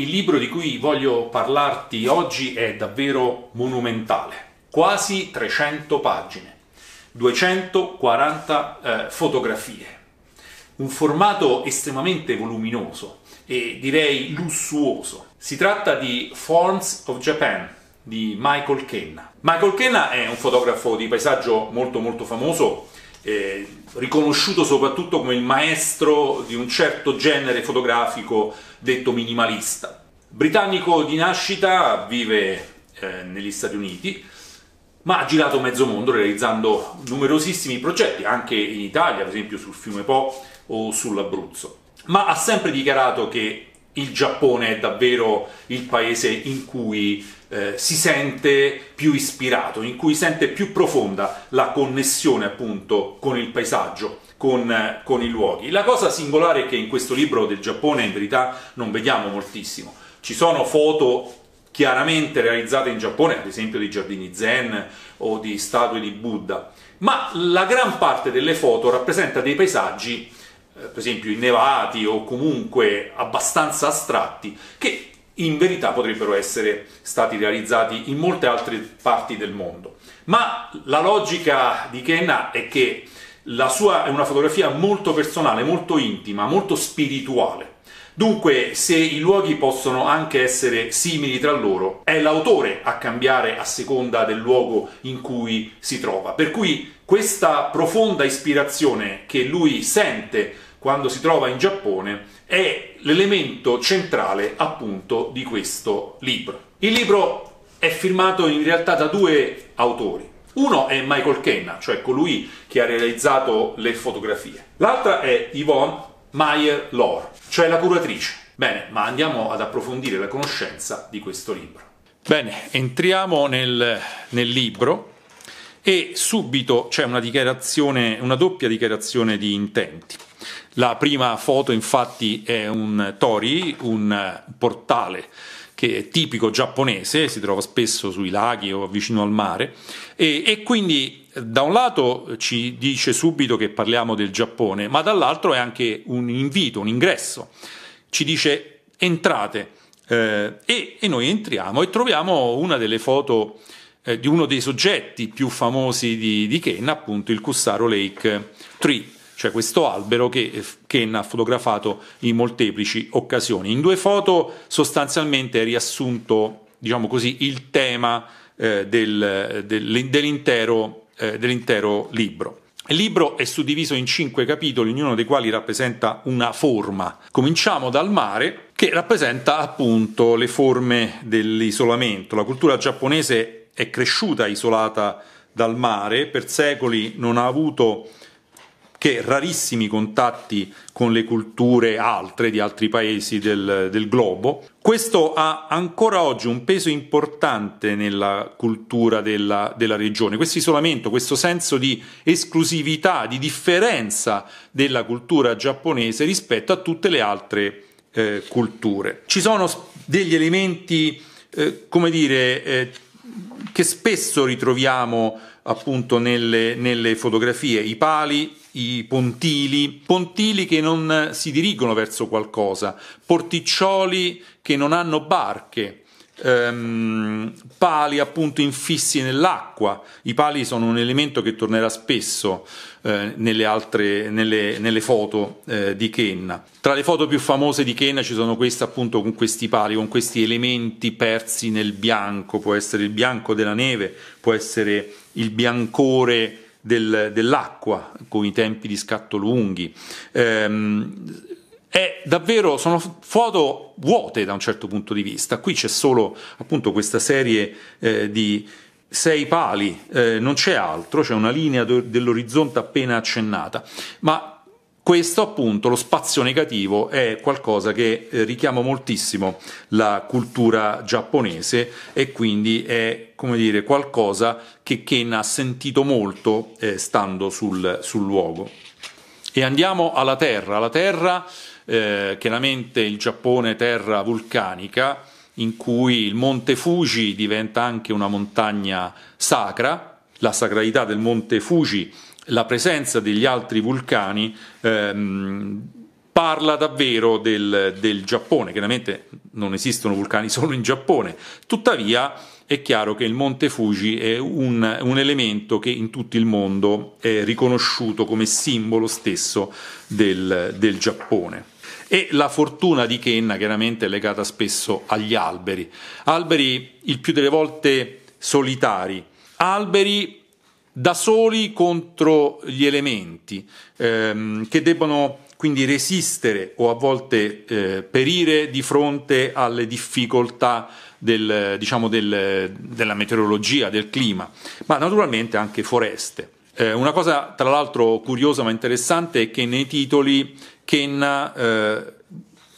il libro di cui voglio parlarti oggi è davvero monumentale, quasi 300 pagine, 240 eh, fotografie, un formato estremamente voluminoso e direi lussuoso. Si tratta di Forms of Japan di Michael Kenna. Michael Kenna è un fotografo di paesaggio molto molto famoso, eh, riconosciuto soprattutto come il maestro di un certo genere fotografico detto minimalista. Britannico di nascita, vive eh, negli Stati Uniti, ma ha girato mezzo mondo realizzando numerosissimi progetti, anche in Italia, ad esempio sul fiume Po o sull'Abruzzo. Ma ha sempre dichiarato che il Giappone è davvero il paese in cui eh, si sente più ispirato, in cui sente più profonda la connessione appunto con il paesaggio, con, eh, con i luoghi. La cosa singolare è che in questo libro del Giappone in verità non vediamo moltissimo. Ci sono foto chiaramente realizzate in Giappone, ad esempio di giardini zen o di statue di Buddha, ma la gran parte delle foto rappresenta dei paesaggi eh, per esempio innevati o comunque abbastanza astratti, che in verità potrebbero essere stati realizzati in molte altre parti del mondo. Ma la logica di Kenna è che la sua è una fotografia molto personale, molto intima, molto spirituale. Dunque, se i luoghi possono anche essere simili tra loro, è l'autore a cambiare a seconda del luogo in cui si trova. Per cui questa profonda ispirazione che lui sente quando si trova in Giappone è l'elemento centrale appunto di questo libro. Il libro è firmato in realtà da due autori. Uno è Michael Kenna, cioè colui che ha realizzato le fotografie. L'altra è Yvonne meyer Lore, cioè la curatrice. Bene, ma andiamo ad approfondire la conoscenza di questo libro. Bene, entriamo nel, nel libro e subito c'è una, dichiarazione, una doppia dichiarazione di intenti. La prima foto infatti è un Tori, un portale che è tipico giapponese, si trova spesso sui laghi o vicino al mare, e, e, quindi da un lato ci dice subito che parliamo del Giappone, ma dall'altro è anche un invito, un ingresso, ci dice entrate eh, e, e, noi entriamo e troviamo una delle foto eh, di uno dei soggetti più famosi di, di Kenna, appunto il Cussaro Lake Tree, cioè questo albero che eh, Ken ha fotografato in molteplici occasioni. In due foto sostanzialmente è riassunto, diciamo così, il tema eh, del, del, dell'intero, eh, dell'intero libro. Il libro è suddiviso in cinque capitoli, ognuno dei quali rappresenta una forma. Cominciamo dal mare, che rappresenta appunto le forme dell'isolamento. La cultura giapponese è cresciuta isolata dal mare, per secoli non ha avuto che rarissimi contatti con le culture altre di altri paesi del, del, globo. Questo ha ancora oggi un peso importante nella cultura della, della regione, questo isolamento, questo senso di esclusività, di differenza della cultura giapponese rispetto a tutte le altre eh, culture. Ci sono degli elementi, eh, come dire, eh, che spesso ritroviamo appunto nelle, nelle, fotografie, i pali, i pontili, pontili che non si dirigono verso qualcosa, porticcioli che non hanno barche, ehm, pali appunto infissi nell'acqua. I pali sono un elemento che tornerà spesso eh, nelle, altre, nelle, nelle foto eh, di Kenna. Tra le foto più famose di Kenna ci sono queste appunto con questi pali, con questi elementi persi nel bianco, può essere il bianco della neve, può essere il biancore del, dell'acqua con i tempi di scatto lunghi. Ehm, è davvero, sono foto vuote da un certo punto di vista. Qui c'è solo appunto questa serie eh, di sei pali, eh, non c'è altro, c'è una linea do- dell'orizzonte appena accennata, ma questo appunto, lo spazio negativo, è qualcosa che eh, richiama moltissimo la cultura giapponese e quindi è, come dire, qualcosa che Ken ha sentito molto eh, stando sul, sul luogo. E andiamo alla Terra, la Terra eh, chiaramente il Giappone è terra vulcanica in cui il monte Fuji diventa anche una montagna sacra, la sacralità del monte Fuji, la presenza degli altri vulcani ehm, parla davvero del, del, Giappone. Chiaramente non esistono vulcani solo in Giappone, tuttavia è chiaro che il Monte Fuji è un, un elemento che in tutto il mondo è riconosciuto come simbolo stesso del, del Giappone. E la fortuna di Kenna chiaramente è legata spesso agli alberi, alberi il più delle volte solitari, alberi da soli contro gli elementi ehm, che debbono quindi resistere o a volte eh, perire di fronte alle difficoltà del, diciamo del, della meteorologia, del clima, ma naturalmente anche foreste. Eh, una cosa tra l'altro curiosa ma interessante è che nei titoli Kenna eh,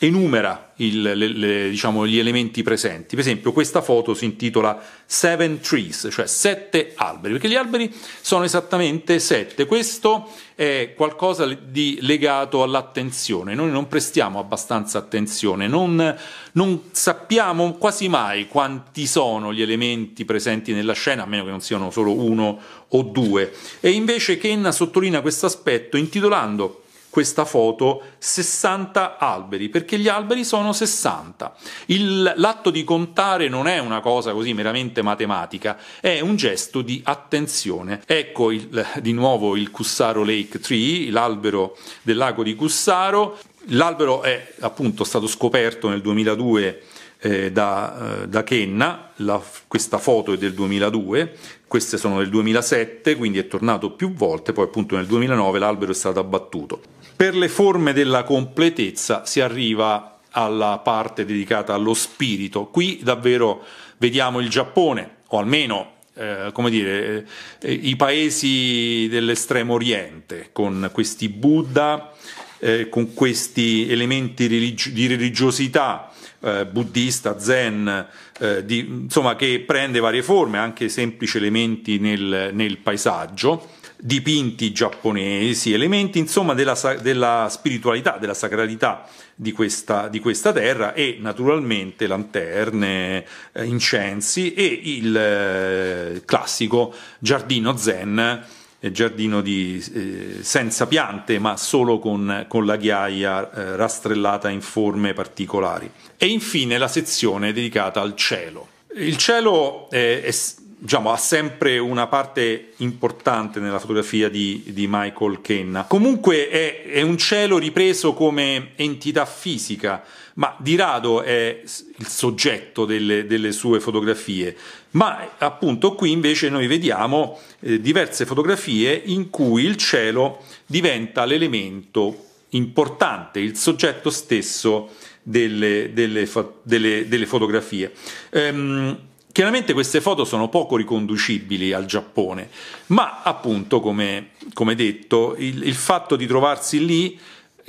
enumera il, le, le, diciamo, gli elementi presenti. Per esempio, questa foto si intitola Seven Trees, cioè sette alberi, perché gli alberi sono esattamente sette. Questo è qualcosa di legato all'attenzione. Noi non prestiamo abbastanza attenzione, non, non sappiamo quasi mai quanti sono gli elementi presenti nella scena, a meno che non siano solo uno o due. E invece Kenna sottolinea questo aspetto intitolando questa foto 60 alberi, perché gli alberi sono 60. Il, l'atto di contare non è una cosa così meramente matematica, è un gesto di attenzione. Ecco il, di nuovo il Cussaro Lake Tree, l'albero del lago di Cussaro. L'albero è appunto stato scoperto nel 2002 eh, da, eh, da, Kenna, la, questa foto è del 2002, queste sono del 2007, quindi è tornato più volte, poi appunto nel 2009 l'albero è stato abbattuto. Per le forme della completezza si arriva alla parte dedicata allo spirito. Qui davvero vediamo il Giappone, o almeno eh, come dire, eh, i paesi dell'estremo oriente con questi Buddha, eh, con questi elementi religi- di religiosità eh, buddista, zen, eh, di, insomma, che prende varie forme, anche semplici elementi nel, nel paesaggio dipinti giapponesi, elementi insomma della, della spiritualità, della sacralità di questa, di questa, terra e naturalmente lanterne, eh, incensi e il eh, classico giardino zen, eh, giardino di, eh, senza piante ma solo con, con la ghiaia eh, rastrellata in forme particolari. E infine la sezione dedicata al cielo. Il cielo è, è diciamo, ha sempre una parte importante nella fotografia di, di Michael Kenna. Comunque è, è, un cielo ripreso come entità fisica, ma di rado è il soggetto delle, delle sue fotografie. Ma appunto qui invece noi vediamo eh, diverse fotografie in cui il cielo diventa l'elemento importante, il soggetto stesso delle, delle, delle fotografie. Ehm, Chiaramente queste foto sono poco riconducibili al Giappone, ma appunto, come, come detto, il, il, fatto di trovarsi lì,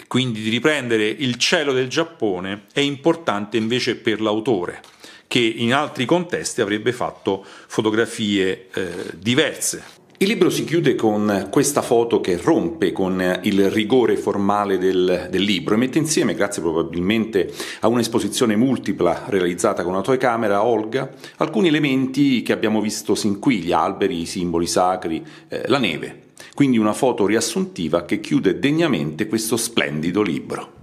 quindi di riprendere il cielo del Giappone, è importante invece per l'autore, che in altri contesti avrebbe fatto fotografie eh, diverse. Il libro si chiude con questa foto che rompe con il rigore formale del, del, libro e mette insieme, grazie probabilmente a un'esposizione multipla realizzata con la tua camera, Olga, alcuni elementi che abbiamo visto sin qui, gli alberi, i simboli sacri, eh, la neve. Quindi una foto riassuntiva che chiude degnamente questo splendido libro.